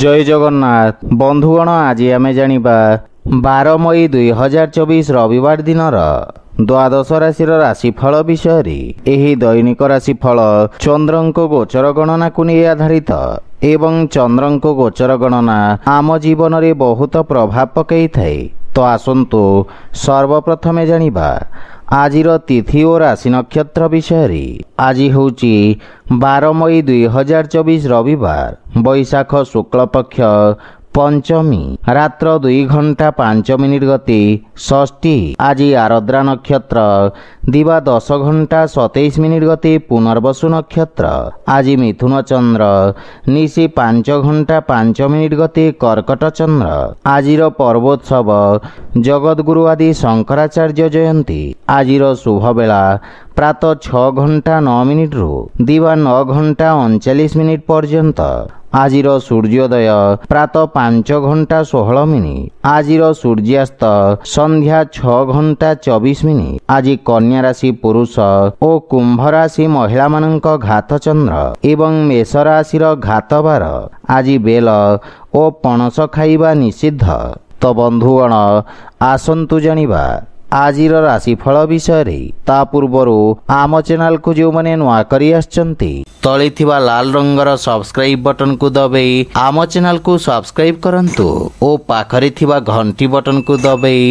ଜୟ ଜଗନ୍ନାଥ ବନ୍ଧୁଗଣ ଆଜି ଆମେ ଜାଣିବା ବାର ମଇ ଦୁଇ ହଜାର ଚବିଶ ରବିବାର ଦିନର ଦ୍ୱାଦଶ ରାଶିର ରାଶିଫଳ ବିଷୟରେ ଏହି ଦୈନିକ ରାଶିଫଳ ଚନ୍ଦ୍ରଙ୍କ ଗୋଚର ଗଣନାକୁ ନେଇ ଆଧାରିତ ଏବଂ ଚନ୍ଦ୍ରଙ୍କ ଗୋଚର ଗଣନା ଆମ ଜୀବନରେ ବହୁତ ପ୍ରଭାବ ପକାଇଥାଏ ତ ଆସନ୍ତୁ ସର୍ବପ୍ରଥମେ ଜାଣିବା ଆଜିର ତିଥି ଓ ରାଶି ନକ୍ଷତ୍ର ବିଷୟରେ ଆଜି ହେଉଛି ବାର ମଇ ଦୁଇହଜାର ଚବିଶ ରବିବାର ବୈଶାଖ ଶୁକ୍ଳପକ୍ଷ ପଞ୍ଚମୀ ରାତ୍ର ଦୁଇ ଘଣ୍ଟା ପାଞ୍ଚ ମିନିଟ୍ ଗତି ଷଷ୍ଠୀ ଆଜି ଆରଦ୍ରା ନକ୍ଷତ୍ର ଦିବା ଦଶ ଘଣ୍ଟା ସତେଇଶ ମିନିଟ୍ ଗତି ପୁନର୍ବସୁ ନକ୍ଷତ୍ର ଆଜି ମିଥୁନ ଚନ୍ଦ୍ର ନିଶି ପାଞ୍ଚ ଘଣ୍ଟା ପାଞ୍ଚ ମିନିଟ୍ ଗତି କର୍କଟ ଚନ୍ଦ୍ର ଆଜିର ପର୍ବୋତ୍ସବ ଜଗଦ୍ଗୁରୁ ଆଦି ଶଙ୍କରାଚାର୍ଯ୍ୟ ଜୟନ୍ତୀ ଆଜିର ଶୁଭବେଳା ପ୍ରାତଃ ଛଅ ଘଣ୍ଟା ନଅ ମିନିଟ୍ରୁ ଦିବା ନଅ ଘଣ୍ଟା ଅଣଚାଳିଶ ମିନିଟ୍ ପର୍ଯ୍ୟନ୍ତ ଆଜିର ସୂର୍ଯ୍ୟୋଦୟ ପ୍ରାତଃ ପାଞ୍ଚ ଘଣ୍ଟା ଷୋହଳ ମିନିଟ୍ ଆଜିର ସୂର୍ଯ୍ୟାସ୍ତ ସନ୍ଧ୍ୟା ଛଅ ଘଣ୍ଟା ଚବିଶ ମିନିଟ୍ ଆଜି କନ୍ୟା ରାଶି ପୁରୁଷ ଓ କୁମ୍ଭ ରାଶି ମହିଳାମାନଙ୍କ ଘାତ ଚନ୍ଦ୍ର ଏବଂ ମେଷ ରାଶିର ଘାତ ବାର ଆଜି ବେଲ ଓ ପଣସ ଖାଇବା ନିଷିଦ୍ଧ ତ ବନ୍ଧୁଗଣ ଆସନ୍ତୁ ଜାଣିବା ଆଜିର ରାଶିଫଳ ବିଷୟରେ ତା ପୂର୍ବରୁ ଆମ ଚ୍ୟାନେଲକୁ ଯେଉଁମାନେ ନୂଆ କରି ଆସିଛନ୍ତି ତଳେ ଥିବା ଲାଲ ରଙ୍ଗର ସବସ୍କ୍ରାଇବ ବଟନକୁ ଦବେଇ ଆମ ଚ୍ୟାନେଲକୁ ସବସ୍କ୍ରାଇବ କରନ୍ତୁ ଓ ପାଖରେ ଥିବା ଘଣ୍ଟି ବଟନକୁ ଦବେଇ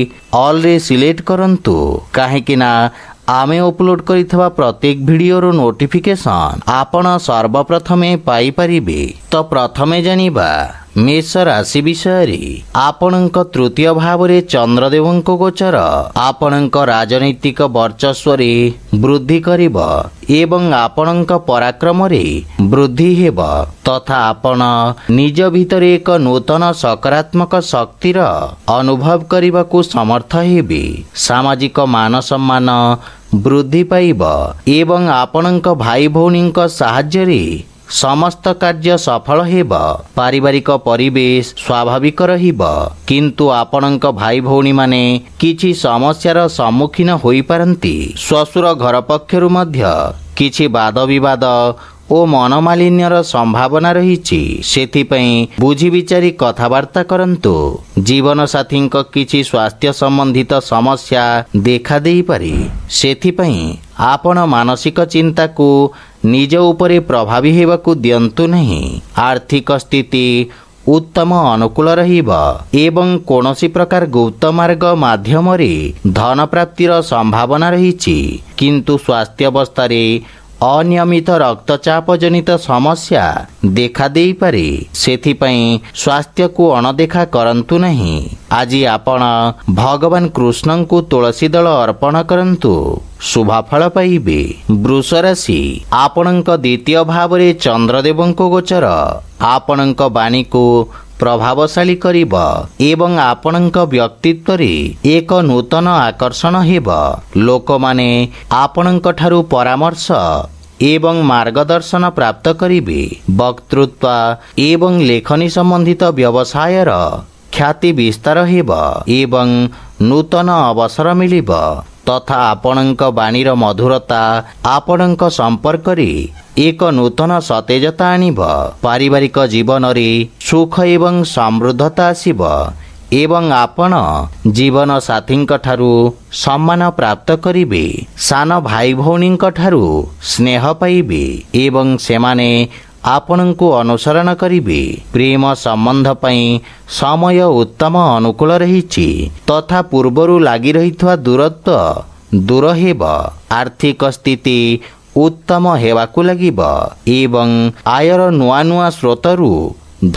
ଅଲ୍ରେ ସିଲେକ୍ଟ କରନ୍ତୁ କାହିଁକି ନା ଆମେ ଅପଲୋଡ କରିଥିବା ପ୍ରତ୍ୟେକ ଭିଡିଓର ନୋଟିଫିକେସନ୍ ଆପଣ ସର୍ବପ୍ରଥମେ ପାଇପାରିବେ ତ ପ୍ରଥମେ ଜାଣିବା ମେଷ ରାଶି ବିଷୟରେ ଆପଣଙ୍କ ତୃତୀୟ ଭାବରେ ଚନ୍ଦ୍ରଦେବଙ୍କ ଗୋଚର ଆପଣଙ୍କ ରାଜନୈତିକ ବର୍ଚ୍ଚସ୍ୱରେ ବୃଦ୍ଧି କରିବ ଏବଂ ଆପଣଙ୍କ ପରାକ୍ରମରେ ବୃଦ୍ଧି ହେବ ତଥା ଆପଣ ନିଜ ଭିତରେ ଏକ ନୂତନ ସକାରାତ୍ମକ ଶକ୍ତିର ଅନୁଭବ କରିବାକୁ ସମର୍ଥ ହେବେ ସାମାଜିକ ମାନସମ୍ମାନ ବୃଦ୍ଧି ପାଇବ ଏବଂ ଆପଣଙ୍କ ଭାଇ ଭଉଣୀଙ୍କ ସାହାଯ୍ୟରେ ସମସ୍ତ କାର୍ଯ୍ୟ ସଫଳ ହେବ ପାରିବାରିକ ପରିବେଶ ସ୍ୱାଭାବିକ ରହିବ କିନ୍ତୁ ଆପଣଙ୍କ ଭାଇ ଭଉଣୀମାନେ କିଛି ସମସ୍ୟାର ସମ୍ମୁଖୀନ ହୋଇପାରନ୍ତି ଶ୍ୱଶୁର ଘର ପକ୍ଷରୁ ମଧ୍ୟ କିଛି ବାଦବିବାଦ ଓ ମନମାଳିନ୍ୟର ସମ୍ଭାବନା ରହିଛି ସେଥିପାଇଁ ବୁଝିବିଚାରି କଥାବାର୍ତ୍ତା କରନ୍ତୁ ଜୀବନସାଥୀଙ୍କ କିଛି ସ୍ୱାସ୍ଥ୍ୟ ସମ୍ବନ୍ଧିତ ସମସ୍ୟା ଦେଖାଦେଇପାରେ ସେଥିପାଇଁ ଆପଣ ମାନସିକ ଚିନ୍ତାକୁ ନିଜ ଉପରେ ପ୍ରଭାବୀ ହେବାକୁ ଦିଅନ୍ତୁ ନାହିଁ ଆର୍ଥିକ ସ୍ଥିତି ଉତ୍ତମ ଅନୁକୂଳ ରହିବ ଏବଂ କୌଣସି ପ୍ରକାର ଗୁପ୍ତ ମାର୍ଗ ମାଧ୍ୟମରେ ଧନ ପ୍ରାପ୍ତିର ସମ୍ଭାବନା ରହିଛି କିନ୍ତୁ ସ୍ୱାସ୍ଥ୍ୟ ଅବସ୍ଥାରେ अनियमित रक्तचाप जनित समस्या देखा करन्तु गरुँ आज आप भगवान् कृष्णको तुलसी दल अर्पण पाइबे वृष राशि आपण् द्वितीय भावरे चन्द्रदेव गोचर आपीको ପ୍ରଭାବଶାଳୀ କରିବ ଏବଂ ଆପଣଙ୍କ ବ୍ୟକ୍ତିତ୍ୱରେ ଏକ ନୂତନ ଆକର୍ଷଣ ହେବ ଲୋକମାନେ ଆପଣଙ୍କଠାରୁ ପରାମର୍ଶ ଏବଂ ମାର୍ଗଦର୍ଶନ ପ୍ରାପ୍ତ କରିବେ ବକ୍ତୃତ୍ୱ ଏବଂ ଲେଖନୀ ସମ୍ବନ୍ଧିତ ବ୍ୟବସାୟର ଖ୍ୟାତି ବିସ୍ତାର ହେବ ଏବଂ ନୂତନ ଅବସର ମିଳିବ ତଥା ଆପଣଙ୍କ ବାଣୀର ମଧୁରତା ଆପଣଙ୍କ ସମ୍ପର୍କରେ ଏକ ନୂତନ ସତେଜତା ଆଣିବ ପାରିବାରିକ ଜୀବନରେ ସୁଖ ଏବଂ ସମୃଦ୍ଧତା ଆସିବ ଏବଂ ଆପଣ ଜୀବନ ସାଥୀଙ୍କ ଠାରୁ ସମ୍ମାନ ପ୍ରାପ୍ତ କରିବେ ସାନ ଭାଇ ଭଉଣୀଙ୍କ ଠାରୁ ସ୍ନେହ ପାଇବେ ଏବଂ ସେମାନେ ଆପଣଙ୍କୁ ଅନୁସରଣ କରିବେ ପ୍ରେମ ସମ୍ବନ୍ଧ ପାଇଁ ସମୟ ଉତ୍ତମ ଅନୁକୂଳ ରହିଛି ତଥା ପୂର୍ବରୁ ଲାଗି ରହିଥିବା ଦୂରତ୍ୱ ଦୂର ହେବ ଆର୍ଥିକ ସ୍ଥିତି ଉତ୍ତମ ହେବାକୁ ଲାଗିବ ଏବଂ ଆୟର ନୂଆ ନୂଆ ସ୍ରୋତରୁ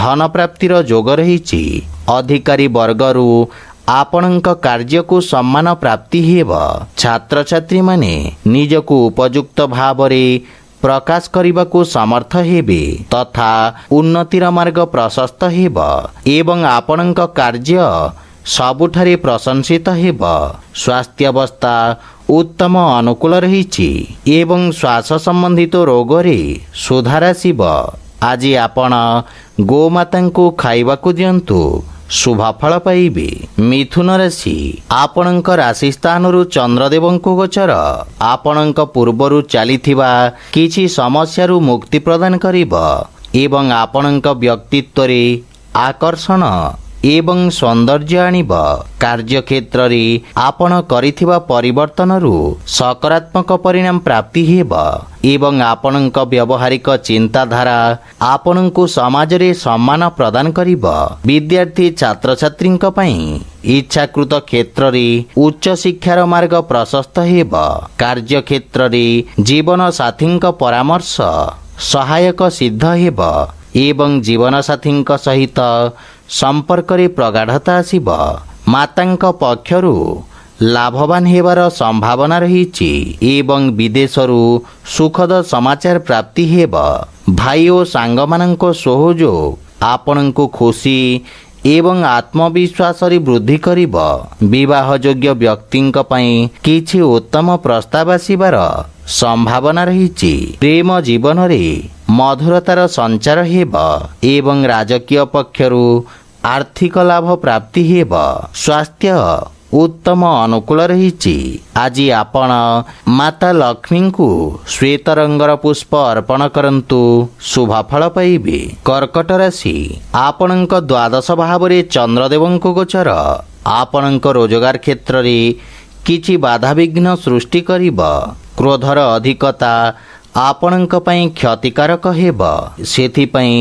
ଧନ ପ୍ରାପ୍ତିର ଯୋଗ ରହିଛି ଅଧିକାରୀ ବର୍ଗରୁ ଆପଣଙ୍କ କାର୍ଯ୍ୟକୁ ସମ୍ମାନ ପ୍ରାପ୍ତି ହେବ ଛାତ୍ରଛାତ୍ରୀମାନେ ନିଜକୁ ଉପଯୁକ୍ତ ଭାବରେ ପ୍ରକାଶ କରିବାକୁ ସମର୍ଥ ହେବେ ତଥା ଉନ୍ନତିର ମାର୍ଗ ପ୍ରଶସ୍ତ ହେବ ଏବଂ ଆପଣଙ୍କ କାର୍ଯ୍ୟ ସବୁଠାରେ ପ୍ରଶଂସିତ ହେବ ସ୍ୱାସ୍ଥ୍ୟାବସ୍ଥା ଉତ୍ତମ ଅନୁକୂଳ ରହିଛି ଏବଂ ଶ୍ୱାସ ସମ୍ବନ୍ଧିତ ରୋଗରେ ସୁଧାର ଆସିବ ଆଜି ଆପଣ ଗୋମାତାଙ୍କୁ ଖାଇବାକୁ ଦିଅନ୍ତୁ ଶୁଭାଫଳ ପାଇବେ ମିଥୁନ ରାଶି ଆପଣଙ୍କ ରାଶି ସ୍ଥାନରୁ ଚନ୍ଦ୍ରଦେବଙ୍କୁ ଗୋଚର ଆପଣଙ୍କ ପୂର୍ବରୁ ଚାଲିଥିବା କିଛି ସମସ୍ୟାରୁ ମୁକ୍ତି ପ୍ରଦାନ କରିବ ଏବଂ ଆପଣଙ୍କ ବ୍ୟକ୍ତିତ୍ୱରେ ଆକର୍ଷଣ ଏବଂ ସୌନ୍ଦର୍ଯ୍ୟ ଆଣିବ କାର୍ଯ୍ୟକ୍ଷେତ୍ରରେ ଆପଣ କରିଥିବା ପରିବର୍ତ୍ତନରୁ ସକାରାତ୍ମକ ପରିଣାମ ପ୍ରାପ୍ତି ହେବ ଏବଂ ଆପଣଙ୍କ ବ୍ୟବହାରିକ ଚିନ୍ତାଧାରା ଆପଣଙ୍କୁ ସମାଜରେ ସମ୍ମାନ ପ୍ରଦାନ କରିବ ବିଦ୍ୟାର୍ଥୀ ଛାତ୍ରଛାତ୍ରୀଙ୍କ ପାଇଁ ଇଚ୍ଛାକୃତ କ୍ଷେତ୍ରରେ ଉଚ୍ଚ ଶିକ୍ଷାର ମାର୍ଗ ପ୍ରଶସ୍ତ ହେବ କାର୍ଯ୍ୟକ୍ଷେତ୍ରରେ ଜୀବନ ସାଥୀଙ୍କ ପରାମର୍ଶ ସହାୟକ ସିଦ୍ଧ ହେବ ଏବଂ ଜୀବନସାଥୀଙ୍କ ସହିତ ସମ୍ପର୍କରେ ପ୍ରଗାଢ଼ତା ଆସିବ ମାତାଙ୍କ ପକ୍ଷରୁ ଲାଭବାନ ହେବାର ସମ୍ଭାବନା ରହିଛି ଏବଂ ବିଦେଶରୁ ସୁଖଦ ସମାଚାର ପ୍ରାପ୍ତି ହେବ ଭାଇ ଓ ସାଙ୍ଗମାନଙ୍କ ସହଯୋଗ ଆପଣଙ୍କୁ ଖୁସି ଏବଂ ଆତ୍ମବିଶ୍ୱାସରେ ବୃଦ୍ଧି କରିବ ବିବାହ ଯୋଗ୍ୟ ବ୍ୟକ୍ତିଙ୍କ ପାଇଁ କିଛି ଉତ୍ତମ ପ୍ରସ୍ତାବ ଆସିବାର ସମ୍ଭାବନା ରହିଛି ପ୍ରେମ ଜୀବନରେ ମଧୁରତାର ସଞ୍ଚାର ହେବ ଏବଂ ରାଜକୀୟ ପକ୍ଷରୁ ଆର୍ଥିକ ଲାଭ ପ୍ରାପ୍ତି ହେବ ସ୍ୱାସ୍ଥ୍ୟ ଉତ୍ତମ ଅନୁକୂଳ ରହିଛି ଆଜି ଆପଣ ମାତା ଲକ୍ଷ୍ମୀଙ୍କୁ ଶ୍ୱେତ ରଙ୍ଗର ପୁଷ୍ପ ଅର୍ପଣ କରନ୍ତୁ ଶୁଭଫଳ ପାଇବେ କର୍କଟ ରାଶି ଆପଣଙ୍କ ଦ୍ୱାଦଶ ଭାବରେ ଚନ୍ଦ୍ରଦେବଙ୍କ ଗୋଚର ଆପଣଙ୍କ ରୋଜଗାର କ୍ଷେତ୍ରରେ କିଛି ବାଧାବିଘ୍ନ ସୃଷ୍ଟି କରିବ କ୍ରୋଧର ଅଧିକତା ଆପଣଙ୍କ ପାଇଁ କ୍ଷତିକାରକ ହେବ ସେଥିପାଇଁ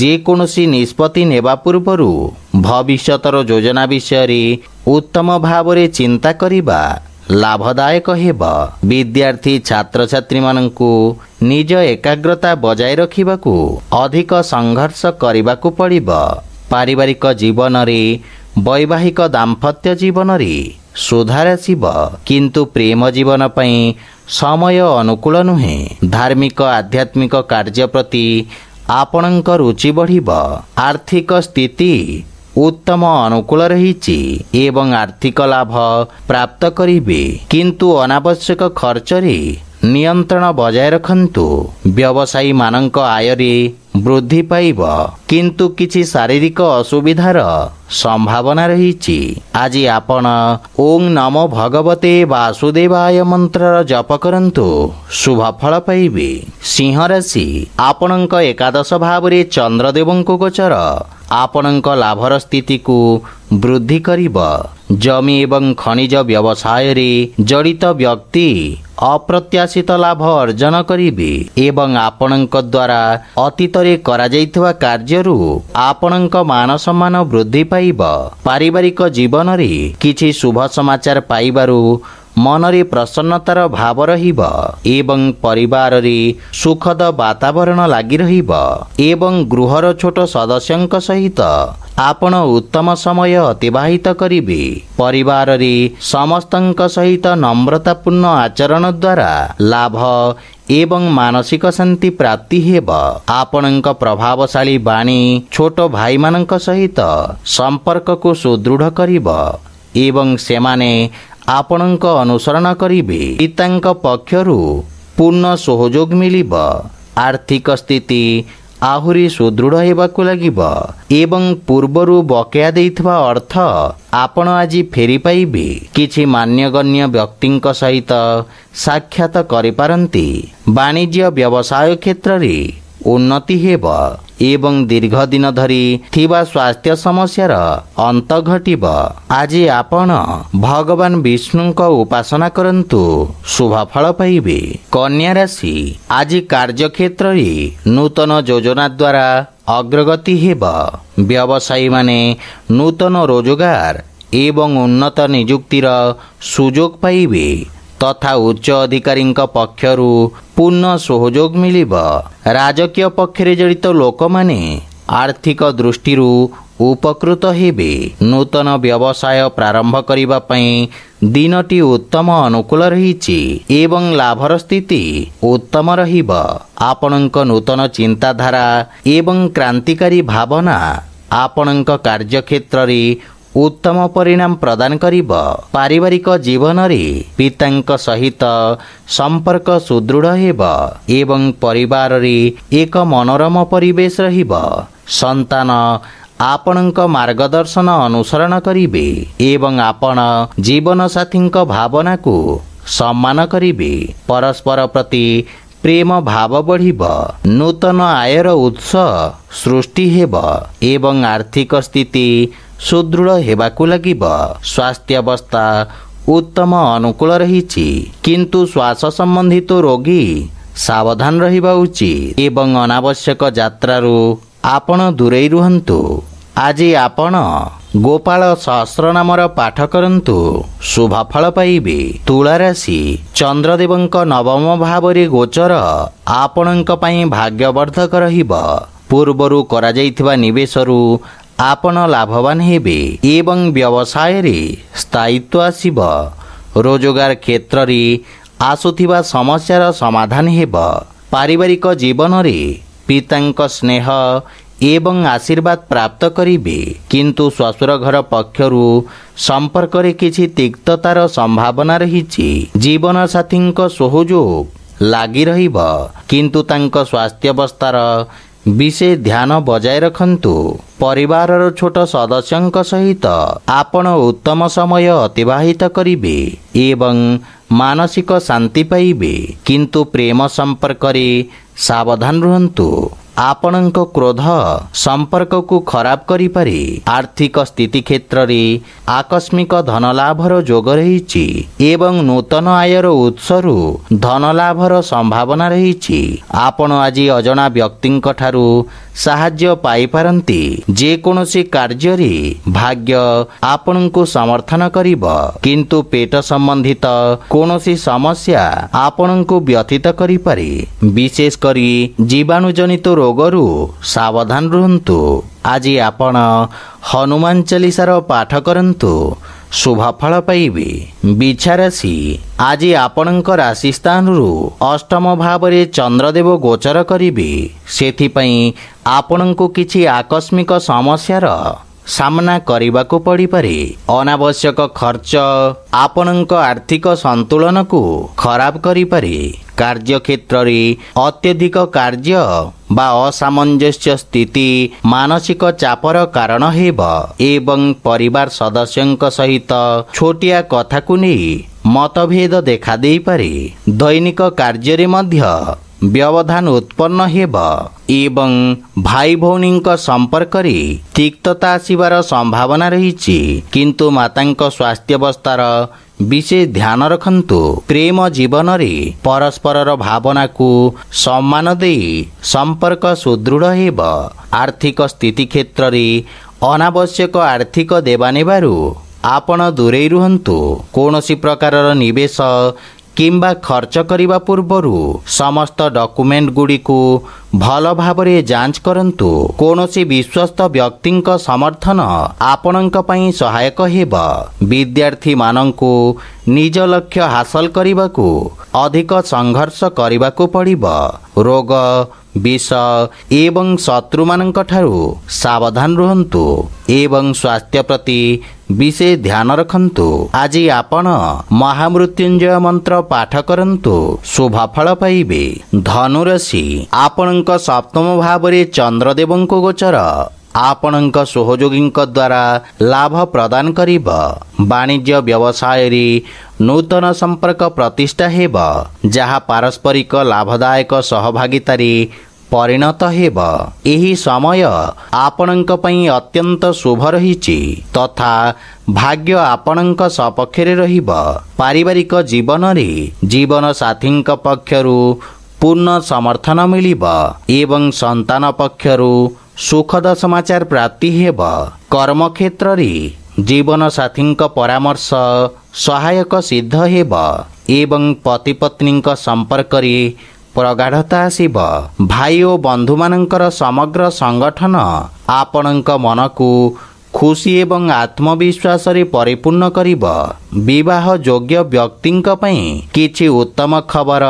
ଯେକୌଣସି ନିଷ୍ପତ୍ତି ନେବା ପୂର୍ବରୁ ଭବିଷ୍ୟତର ଯୋଜନା ବିଷୟରେ ଉତ୍ତମ ଭାବରେ ଚିନ୍ତା କରିବା ଲାଭଦାୟକ ହେବ ବିଦ୍ୟାର୍ଥୀ ଛାତ୍ରଛାତ୍ରୀମାନଙ୍କୁ ନିଜ ଏକାଗ୍ରତା ବଜାୟ ରଖିବାକୁ ଅଧିକ ସଂଘର୍ଷ କରିବାକୁ ପଡ଼ିବ ପାରିବାରିକ ଜୀବନରେ ବୈବାହିକ ଦାମ୍ପତ୍ୟ ଜୀବନରେ ସୁଧାର ଆସିବ କିନ୍ତୁ ପ୍ରେମ ଜୀବନ ପାଇଁ ସମୟ ଅନୁକୂଳ ନୁହେଁ ଧାର୍ମିକ ଆଧ୍ୟାତ୍ମିକ କାର୍ଯ୍ୟ ପ୍ରତି ଆପଣଙ୍କ ରୁଚି ବଢ଼ିବ ଆର୍ଥିକ ସ୍ଥିତି ଉତ୍ତମ ଅନୁକୂଳ ରହିଛି ଏବଂ ଆର୍ଥିକ ଲାଭ ପ୍ରାପ୍ତ କରିବେ କିନ୍ତୁ ଅନାବଶ୍ୟକ ଖର୍ଚ୍ଚରେ ନିୟନ୍ତ୍ରଣ ବଜାୟ ରଖନ୍ତୁ ବ୍ୟବସାୟୀମାନଙ୍କ ଆୟରେ ବୃଦ୍ଧି ପାଇବ କିନ୍ତୁ କିଛି ଶାରୀରିକ ଅସୁବିଧାର ସମ୍ଭାବନା ରହିଛି ଆଜି ଆପଣ ଓଂ ନମ ଭଗବତେ ବାସୁଦେବାୟ ମନ୍ତ୍ରର ଜପ କରନ୍ତୁ ଶୁଭଫଳ ପାଇବେ ସିଂହ ରାଶି ଆପଣଙ୍କ ଏକାଦଶ ଭାବରେ ଚନ୍ଦ୍ରଦେବଙ୍କୁ ଗୋଚର ଆପଣଙ୍କ ଲାଭର ସ୍ଥିତିକୁ ବୃଦ୍ଧି କରିବ ଜମି ଏବଂ ଖଣିଜ ବ୍ୟବସାୟରେ ଜଡ଼ିତ ବ୍ୟକ୍ତି ଅପ୍ରତ୍ୟାଶିତ ଲାଭ ଅର୍ଜନ କରିବେ ଏବଂ ଆପଣଙ୍କ ଦ୍ୱାରା ଅତୀତରେ କରାଯାଇଥିବା କାର୍ଯ୍ୟରୁ ଆପଣଙ୍କ ମାନ ସମ୍ମାନ ବୃଦ୍ଧି ପାଇବ ପାରିବାରିକ ଜୀବନରେ କିଛି ଶୁଭ ସମାଚାର ପାଇବାରୁ मनले प्रसन्नतार भाव र सुखद वातावरण एवं गृह छोट सदस्यंक सहित उत्तम समय अतवाहित गरे परिवारले सहित नम्रतापूर्ण द्वारा लाभ एवं मानसिक शांति प्राप्ति आपण् प्रभावशाली बाणी छोटो भाइ सहित को सुदृढ गर ଆପଣଙ୍କ ଅନୁସରଣ କରିବି ପିତାଙ୍କ ପକ୍ଷରୁ ପୂର୍ଣ୍ଣ ସହଯୋଗ ମିଳିବ ଆର୍ଥିକ ସ୍ଥିତି ଆହୁରି ସୁଦୃଢ଼ ହେବାକୁ ଲାଗିବ ଏବଂ ପୂର୍ବରୁ ବକେୟା ଦେଇଥିବା ଅର୍ଥ ଆପଣ ଆଜି ଫେରିପାଇବେ କିଛି ମାନ୍ୟଗଣ୍ୟ ବ୍ୟକ୍ତିଙ୍କ ସହିତ ସାକ୍ଷାତ କରିପାରନ୍ତି ବାଣିଜ୍ୟ ବ୍ୟବସାୟ କ୍ଷେତ୍ରରେ ଉନ୍ନତି ହେବ ଏବଂ ଦୀର୍ଘଦିନ ଧରି ଥିବା ସ୍ୱାସ୍ଥ୍ୟ ସମସ୍ୟାର ଅନ୍ତ ଘଟିବ ଆଜି ଆପଣ ଭଗବାନ ବିଷ୍ଣୁଙ୍କ ଉପାସନା କରନ୍ତୁ ଶୁଭଫଳ ପାଇବେ କନ୍ୟା ରାଶି ଆଜି କାର୍ଯ୍ୟକ୍ଷେତ୍ରରେ ନୂତନ ଯୋଜନା ଦ୍ୱାରା ଅଗ୍ରଗତି ହେବ ବ୍ୟବସାୟୀମାନେ ନୂତନ ରୋଜଗାର ଏବଂ ଉନ୍ନତ ନିଯୁକ୍ତିର ସୁଯୋଗ ପାଇବେ तथा उच्च अधिकारी पक्षहरू पूर्ण सहयोग मिल राजकीय पक्षले जडित लोक आर्थिक दृष्टि उपकृत होतन व्यवसाय प्रारंभ प्रारम्भ दिन उत्तम अनुकूल लाभर स्थिति उत्तम रह नूतन एवं एान्तिकारी भावना आपण् कार्येत्र उत्तम परिणाम प्रदान गर पारिवारिक जीवनले पिता सहित सम्पर्क सुदृढ एवं एक मनोरम परिवेश मार्गदर्शन अनुसरण एवं आपण जीवन आप भावना को सम्मान गरे परस्पर प्रति प्रेम भाव बढि नूतन आयर उत्स सृष्टि एवं आर्थिक स्थिति ସୁଦୃଢ଼ ହେବାକୁ ଲାଗିବ ସ୍ୱାସ୍ଥ୍ୟାବସ୍ଥା ଉତ୍ତମ ଅନୁକୂଳ ରହିଛି କିନ୍ତୁ ଶ୍ୱାସ ସମ୍ବନ୍ଧିତ ରୋଗୀ ସାବଧାନ ରହିବା ଉଚିତ ଏବଂ ଅନାବଶ୍ୟକ ଯାତ୍ରାରୁ ଆପଣ ଦୂରେଇ ରୁହନ୍ତୁ ଆଜି ଆପଣ ଗୋପାଳ ସହସ୍ର ନାମର ପାଠ କରନ୍ତୁ ଶୁଭଫଳ ପାଇବେ ତୁଳାରାଶି ଚନ୍ଦ୍ରଦେବଙ୍କ ନବମ ଭାବରେ ଗୋଚର ଆପଣଙ୍କ ପାଇଁ ଭାଗ୍ୟବର୍ଦ୍ଧକ ରହିବ ପୂର୍ବରୁ କରାଯାଇଥିବା ନିବେଶରୁ ଆପଣ ଲାଭବାନ ହେବେ ଏବଂ ବ୍ୟବସାୟରେ ସ୍ଥାୟିତ୍ୱ ଆସିବ ରୋଜଗାର କ୍ଷେତ୍ରରେ ଆସୁଥିବା ସମସ୍ୟାର ସମାଧାନ ହେବ ପାରିବାରିକ ଜୀବନରେ ପିତାଙ୍କ ସ୍ନେହ ଏବଂ ଆଶୀର୍ବାଦ ପ୍ରାପ୍ତ କରିବେ କିନ୍ତୁ ଶ୍ୱଶୁର ଘର ପକ୍ଷରୁ ସମ୍ପର୍କରେ କିଛି ତିକ୍ତତାର ସମ୍ଭାବନା ରହିଛି ଜୀବନସାଥୀଙ୍କ ସହଯୋଗ ଲାଗି ରହିବ କିନ୍ତୁ ତାଙ୍କ ସ୍ୱାସ୍ଥ୍ୟବସ୍ଥାର ବିଶେଷ ଧ୍ୟାନ ବଜାୟ ରଖନ୍ତୁ ପରିବାରର ଛୋଟ ସଦସ୍ୟଙ୍କ ସହିତ ଆପଣ ଉତ୍ତମ ସମୟ ଅତିବାହିତ କରିବେ ଏବଂ ମାନସିକ ଶାନ୍ତି ପାଇବେ କିନ୍ତୁ ପ୍ରେମ ସମ୍ପର୍କରେ ସାବଧାନ ରୁହନ୍ତୁ ଆପଣଙ୍କ କ୍ରୋଧ ସମ୍ପର୍କକୁ ଖରାପ କରିପାରି ଆର୍ଥିକ ସ୍ଥିତି କ୍ଷେତ୍ରରେ ଆକସ୍ମିକ ଧନଲାଭର ଯୋଗ ରହିଛି ଏବଂ ନୂତନ ଆୟର ଉତ୍ସରୁ ଧନଲାଭର ସମ୍ଭାବନା ରହିଛି ଆପଣ ଆଜି ଅଜଣା ବ୍ୟକ୍ତିଙ୍କଠାରୁ ସାହାଯ୍ୟ ପାଇପାରନ୍ତି ଯେକୌଣସି କାର୍ଯ୍ୟରେ ଭାଗ୍ୟ ଆପଣଙ୍କୁ ସମର୍ଥନ କରିବ କିନ୍ତୁ ପେଟ ସମ୍ବନ୍ଧିତ କୌଣସି ସମସ୍ୟା ଆପଣଙ୍କୁ ବ୍ୟଥିତ କରିପାରେ ବିଶେଷ କରି ଜୀବାଣୁଜନିତ ରୋଗରୁ ସାବଧାନ ରୁହନ୍ତୁ ଆଜି ଆପଣ ହନୁମାନ ଚାଲିସାର ପାଠ କରନ୍ତୁ ଶୁଭଫଳ ପାଇବେ ବିଛାରାଶି ଆଜି ଆପଣଙ୍କ ରାଶି ସ୍ଥାନରୁ ଅଷ୍ଟମ ଭାବରେ ଚନ୍ଦ୍ରଦେବ ଗୋଚର କରିବେ ସେଥିପାଇଁ ଆପଣଙ୍କୁ କିଛି ଆକସ୍ମିକ ସମସ୍ୟାର ସାମ୍ନା କରିବାକୁ ପଡ଼ିପାରେ ଅନାବଶ୍ୟକ ଖର୍ଚ୍ଚ ଆପଣଙ୍କ ଆର୍ଥିକ ସନ୍ତୁଳନକୁ ଖରାପ କରିପାରେ କାର୍ଯ୍ୟକ୍ଷେତ୍ରରେ ଅତ୍ୟଧିକ କାର୍ଯ୍ୟ ବା ଅସାମଞ୍ଜସ୍ୟ ସ୍ଥିତି ମାନସିକ ଚାପର କାରଣ ହେବ ଏବଂ ପରିବାର ସଦସ୍ୟଙ୍କ ସହିତ ଛୋଟିଆ କଥାକୁ ନେଇ ମତଭେଦ ଦେଖାଦେଇପାରେ ଦୈନିକ କାର୍ଯ୍ୟରେ ମଧ୍ୟ ବ୍ୟବଧାନ ଉତ୍ପନ୍ନ ହେବ ଏବଂ ଭାଇ ଭଉଣୀଙ୍କ ସମ୍ପର୍କରେ ତିକ୍ତତା ଆସିବାର ସମ୍ଭାବନା ରହିଛି କିନ୍ତୁ ମାତାଙ୍କ ସ୍ୱାସ୍ଥ୍ୟାବସ୍ଥାର ବିଶେଷ ଧ୍ୟାନ ରଖନ୍ତୁ ପ୍ରେମ ଜୀବନରେ ପରସ୍ପରର ଭାବନାକୁ ସମ୍ମାନ ଦେଇ ସମ୍ପର୍କ ସୁଦୃଢ଼ ହେବ ଆର୍ଥିକ ସ୍ଥିତି କ୍ଷେତ୍ରରେ ଅନାବଶ୍ୟକ ଆର୍ଥିକ ଦେବା ନେବାରୁ ଆପଣ ଦୂରେଇ ରୁହନ୍ତୁ କୌଣସି ପ୍ରକାରର ନିବେଶ किंबा खर्च करिबा पूर्व समस्त डकुमेन्ट गुडी को भालो भाबरे जांच करन्तु कोनोसी विश्वस्त व्यक्ति क समर्थन आपनंका पई सहायक हेबा विद्यार्थी मानंकु निज लक्ष्य हासिल करिबाको अधिक संघर्ष करिबाको पडिबा रोग विष एवं शत्रु मानंकठरु सावधान रहन्तु एवं स्वास्थ्य प्रति विशेष ध्यान रु आज आप महामृत्युंजय मन्त्र पाठ गरु शुभ पि धनुशि आपण् सप्तम भावर चन्द्रदेव गोचर आपण् सहयोगीको द्वारा लाभ प्रदान गर व्यवसायले नूतन संपर्क प्रतिष्ठा जहाँ पारस्परिक लाभदायक सहभागित परिणत यही समय आपण् अत्यंत शुभ रह आपण् सपक्षे र पारिक पारिवारिक जीवन जीवन साथी पक्ष पूर्ण समर्थन मिल्य सन्त पक्षहरू सुखद समाचार कर्म क्षेत्र जीवन जीवनसाथी परामर्श सहायक सिद्ध एवं पति पतिपत्का सम्पर्कले ପ୍ରଗାଢ଼ତା ଆସିବ ଭାଇ ଓ ବନ୍ଧୁମାନଙ୍କର ସମଗ୍ର ସଂଗଠନ ଆପଣଙ୍କ ମନକୁ ଖୁସି ଏବଂ ଆତ୍ମବିଶ୍ୱାସରେ ପରିପୂର୍ଣ୍ଣ କରିବ ବିବାହ ଯୋଗ୍ୟ ବ୍ୟକ୍ତିଙ୍କ ପାଇଁ କିଛି ଉତ୍ତମ ଖବର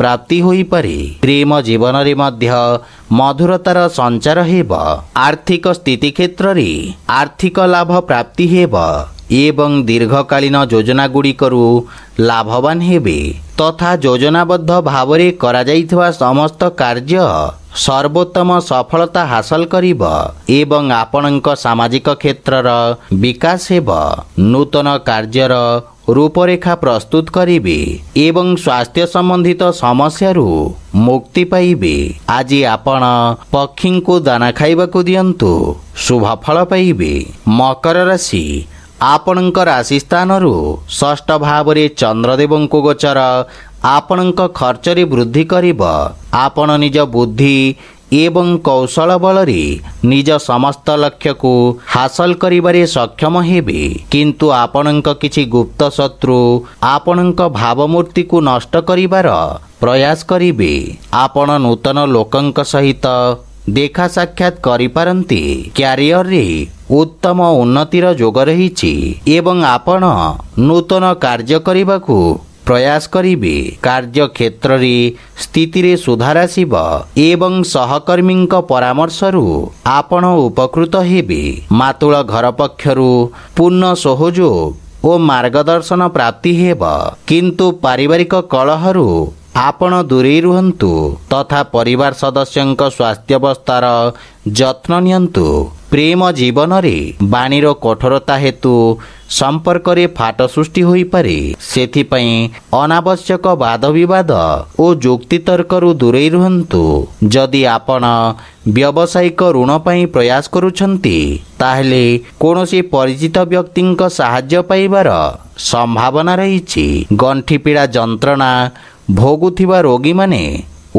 ପ୍ରାପ୍ତି ହୋଇପାରେ ପ୍ରେମ ଜୀବନରେ ମଧ୍ୟ ମଧୁରତାର ସଞ୍ଚାର ହେବ ଆର୍ଥିକ ସ୍ଥିତି କ୍ଷେତ୍ରରେ ଆର୍ଥିକ ଲାଭ ପ୍ରାପ୍ତି ହେବ ଏବଂ ଦୀର୍ଘକାଳୀନ ଯୋଜନାଗୁଡ଼ିକରୁ ଲାଭବାନ ହେବେ ତଥା ଯୋଜନାବଦ୍ଧ ଭାବରେ କରାଯାଇଥିବା ସମସ୍ତ କାର୍ଯ୍ୟ ସର୍ବୋତ୍ତମ ସଫଳତା ହାସଲ କରିବ ଏବଂ ଆପଣଙ୍କ ସାମାଜିକ କ୍ଷେତ୍ରର ବିକାଶ ହେବ ନୂତନ କାର୍ଯ୍ୟର ରୂପରେଖା ପ୍ରସ୍ତୁତ କରିବେ ଏବଂ ସ୍ୱାସ୍ଥ୍ୟ ସମ୍ବନ୍ଧିତ ସମସ୍ୟାରୁ ମୁକ୍ତି ପାଇବେ ଆଜି ଆପଣ ପକ୍ଷୀଙ୍କୁ ଦାନା ଖାଇବାକୁ ଦିଅନ୍ତୁ ଶୁଭଫଳ ପାଇବେ ମକର ରାଶି ଆପଣଙ୍କର ଆଶିସ୍ଥାନରୁ ଷଷ୍ଠ ଭାବରେ ଚନ୍ଦ୍ରଦେବଙ୍କୁ ଗୋଚର ଆପଣଙ୍କ ଖର୍ଚ୍ଚରେ ବୃଦ୍ଧି କରିବ ଆପଣ ନିଜ ବୁଦ୍ଧି ଏବଂ କୌଶଳ ବଳରେ ନିଜ ସମସ୍ତ ଲକ୍ଷ୍ୟକୁ ହାସଲ କରିବାରେ ସକ୍ଷମ ହେବେ କିନ୍ତୁ ଆପଣଙ୍କ କିଛି ଗୁପ୍ତ ଶତ୍ରୁ ଆପଣଙ୍କ ଭାବମୂର୍ତ୍ତିକୁ ନଷ୍ଟ କରିବାର ପ୍ରୟାସ କରିବେ ଆପଣ ନୂତନ ଲୋକଙ୍କ ସହିତ देखा साक्षात्पार क्यारियरले उत्तम उन्नतिर आपण नूतन कार्य को प्रयास गरे कार्येत्र स्थितिले सुधार आपण उपकृत उपक माुल घर पक्ष पूर्ण सहयोग र मर्गदर्शन प्राप्ति पारिवारिक कलहर ଆପଣ ଦୂରେଇ ରୁହନ୍ତୁ ତଥା ପରିବାର ସଦସ୍ୟଙ୍କ ସ୍ୱାସ୍ଥ୍ୟବସ୍ଥାର ଯତ୍ନ ନିଅନ୍ତୁ ପ୍ରେମ ଜୀବନରେ ବାଣୀର କଠୋରତା ହେତୁ ସମ୍ପର୍କରେ ଫାଟ ସୃଷ୍ଟି ହୋଇପାରେ ସେଥିପାଇଁ ଅନାବଶ୍ୟକ ବାଦବିବାଦ ଓ ଯୁକ୍ତିତର୍କରୁ ଦୂରେଇ ରୁହନ୍ତୁ ଯଦି ଆପଣ ବ୍ୟବସାୟିକ ଋଣ ପାଇଁ ପ୍ରୟାସ କରୁଛନ୍ତି ତାହେଲେ କୌଣସି ପରିଚିତ ବ୍ୟକ୍ତିଙ୍କ ସାହାଯ୍ୟ ପାଇବାର ସମ୍ଭାବନା ରହିଛି ଗଣ୍ଠି ଯନ୍ତ୍ରଣା ଭୋଗୁଥିବା ରୋଗୀମାନେ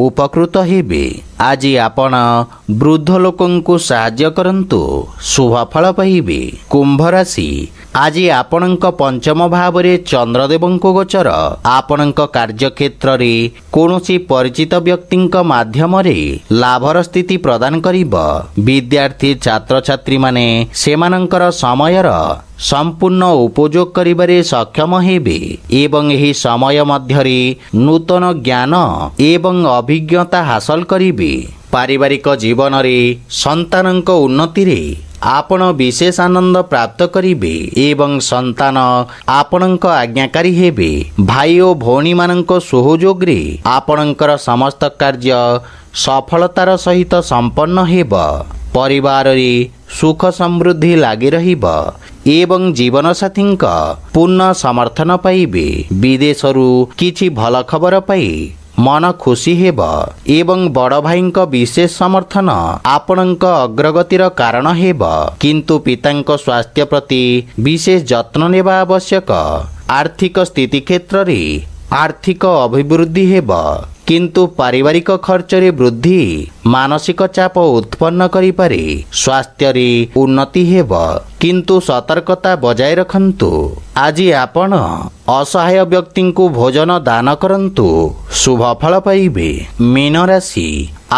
ଉପକୃତ ହେବେ ଆଜି ଆପଣ ବୃଦ୍ଧ ଲୋକଙ୍କୁ ସାହାଯ୍ୟ କରନ୍ତୁ ଶୁଭଫଳ ପାଇବେ କୁମ୍ଭ ରାଶି ଆଜି ଆପଣଙ୍କ ପଞ୍ଚମ ଭାବରେ ଚନ୍ଦ୍ରଦେବଙ୍କ ଗୋଚର ଆପଣଙ୍କ କାର୍ଯ୍ୟକ୍ଷେତ୍ରରେ କୌଣସି ପରିଚିତ ବ୍ୟକ୍ତିଙ୍କ ମାଧ୍ୟମରେ ଲାଭର ସ୍ଥିତି ପ୍ରଦାନ କରିବ ବିଦ୍ୟାର୍ଥୀ ଛାତ୍ରଛାତ୍ରୀମାନେ ସେମାନଙ୍କର ସମୟର ସମ୍ପୂର୍ଣ୍ଣ ଉପଯୋଗ କରିବାରେ ସକ୍ଷମ ହେବେ ଏବଂ ଏହି ସମୟ ମଧ୍ୟରେ ନୂତନ ଜ୍ଞାନ ଏବଂ ଅଭିଜ୍ଞତା ହାସଲ କରିବେ पारिवारिक जीवन रे संताननको उन्नति रे आपनो विशेष आनन्द प्राप्त करिवे एवं संतान आपनको आज्ञाकारी हेबे भाई ओ भोनी माननको सहयोग रे समस्त कार्य सफलतार सहित सम्पन्न हेबा परिवार रे सुख समृद्धि लागि रहिबा एवं जीवन साथीनको पूर्ण समर्थन पाइबे विदेशहरु किछि खबर पाइ ମନ ଖୁସି ହେବ ଏବଂ ବଡ଼ ଭାଇଙ୍କ ବିଶେଷ ସମର୍ଥନ ଆପଣଙ୍କ ଅଗ୍ରଗତିର କାରଣ ହେବ କିନ୍ତୁ ପିତାଙ୍କ ସ୍ୱାସ୍ଥ୍ୟ ପ୍ରତି ବିଶେଷ ଯତ୍ନ ନେବା ଆବଶ୍ୟକ ଆର୍ଥିକ ସ୍ଥିତି କ୍ଷେତ୍ରରେ ଆର୍ଥିକ ଅଭିବୃଦ୍ଧି ହେବ କିନ୍ତୁ ପାରିବାରିକ ଖର୍ଚ୍ଚରେ ବୃଦ୍ଧି ମାନସିକ ଚାପ ଉତ୍ପନ୍ନ କରିପାରେ ସ୍ୱାସ୍ଥ୍ୟରେ ଉନ୍ନତି ହେବ କିନ୍ତୁ ସତର୍କତା ବଜାୟ ରଖନ୍ତୁ ଆଜି ଆପଣ ଅସହାୟ ବ୍ୟକ୍ତିଙ୍କୁ ଭୋଜନ ଦାନ କରନ୍ତୁ ଶୁଭଫଳ ପାଇବେ ମୀନ ରାଶି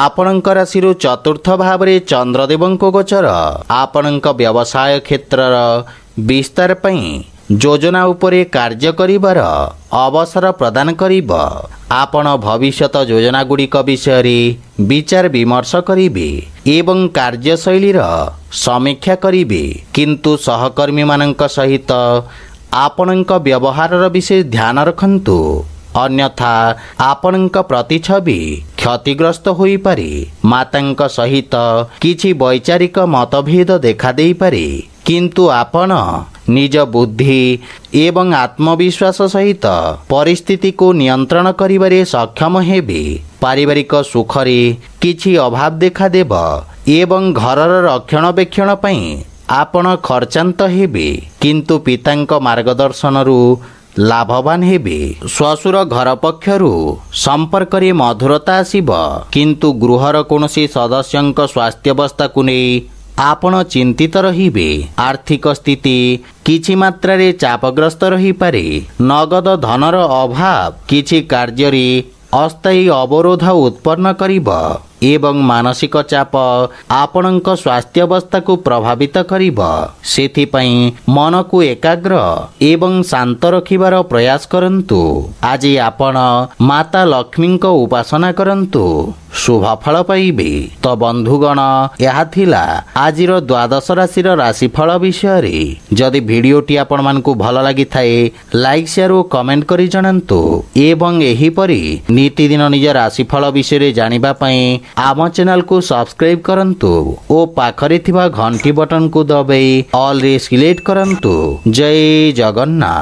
ଆପଣଙ୍କ ରାଶିରୁ ଚତୁର୍ଥ ଭାବରେ ଚନ୍ଦ୍ରଦେବଙ୍କ ଗୋଚର ଆପଣଙ୍କ ବ୍ୟବସାୟ କ୍ଷେତ୍ରର ବିସ୍ତାର ପାଇଁ ଯୋଜନା ଉପରେ କାର୍ଯ୍ୟ କରିବାର ଅବସର ପ୍ରଦାନ କରିବ ଆପଣ ଭବିଷ୍ୟତ ଯୋଜନାଗୁଡ଼ିକ ବିଷୟରେ ବିଚାର ବିମର୍ଶ କରିବେ ଏବଂ କାର୍ଯ୍ୟଶୈଳୀର ସମୀକ୍ଷା କରିବେ କିନ୍ତୁ ସହକର୍ମୀମାନଙ୍କ ସହିତ ଆପଣଙ୍କ ବ୍ୟବହାରର ବିଶେଷ ଧ୍ୟାନ ରଖନ୍ତୁ ଅନ୍ୟଥା ଆପଣଙ୍କ ପ୍ରତିଛବି କ୍ଷତିଗ୍ରସ୍ତ ହୋଇପାରେ ମାତାଙ୍କ ସହିତ କିଛି ବୈଚାରିକ ମତଭେଦ ଦେଖାଦେଇପାରେ କିନ୍ତୁ ଆପଣ निज बुद्धि एवं आत्मविश्वास सहित परिस्थिति को नियन्त्रण गर सक्षम हो पारिवारिक सुखरी कि अभाव देखादे घर रक्षणबेक्षण पनि आप ख खर्चान्तु पिता रु लाभवान श्वुर घर पक्ष सम्पर्क मधुरता आसब कन् गृहर कौँसी सदस्य स्वास्थ्यावस्थाको नै ଆପଣ ଚିନ୍ତିତ ରହିବେ ଆର୍ଥିକ ସ୍ଥିତି କିଛି ମାତ୍ରାରେ ଚାପଗ୍ରସ୍ତ ରହିପାରେ ନଗଦ ଧନର ଅଭାବ କିଛି କାର୍ଯ୍ୟରେ ଅସ୍ଥାୟୀ ଅବରୋଧ ଉତ୍ପନ୍ନ କରିବ ଏବଂ ମାନସିକ ଚାପ ଆପଣଙ୍କ ସ୍ୱାସ୍ଥ୍ୟବସ୍ଥାକୁ ପ୍ରଭାବିତ କରିବ ସେଥିପାଇଁ ମନକୁ ଏକାଗ୍ର ଏବଂ ଶାନ୍ତ ରଖିବାର ପ୍ରୟାସ କରନ୍ତୁ ଆଜି ଆପଣ ମାତା ଲକ୍ଷ୍ମୀଙ୍କ ଉପାସନା କରନ୍ତୁ ଶୁଭଫଳ ପାଇବେ ତ ବନ୍ଧୁଗଣ ଏହା ଥିଲା ଆଜିର ଦ୍ୱାଦଶ ରାଶିର ରାଶିଫଳ ବିଷୟରେ ଯଦି ଭିଡ଼ିଓଟି ଆପଣମାନଙ୍କୁ ଭଲ ଲାଗିଥାଏ ଲାଇକ୍ ସେୟାର ଓ କମେଣ୍ଟ କରି ଜଣାନ୍ତୁ ଏବଂ ଏହିପରି ନୀତିଦିନ ନିଜ ରାଶିଫଳ ବିଷୟରେ ଜାଣିବା ପାଇଁ आम को सब्सक्राइब ओ गरुखले घन्टी बटनको दबै अल्रे सेक्ट गरु जय जगन्नाथ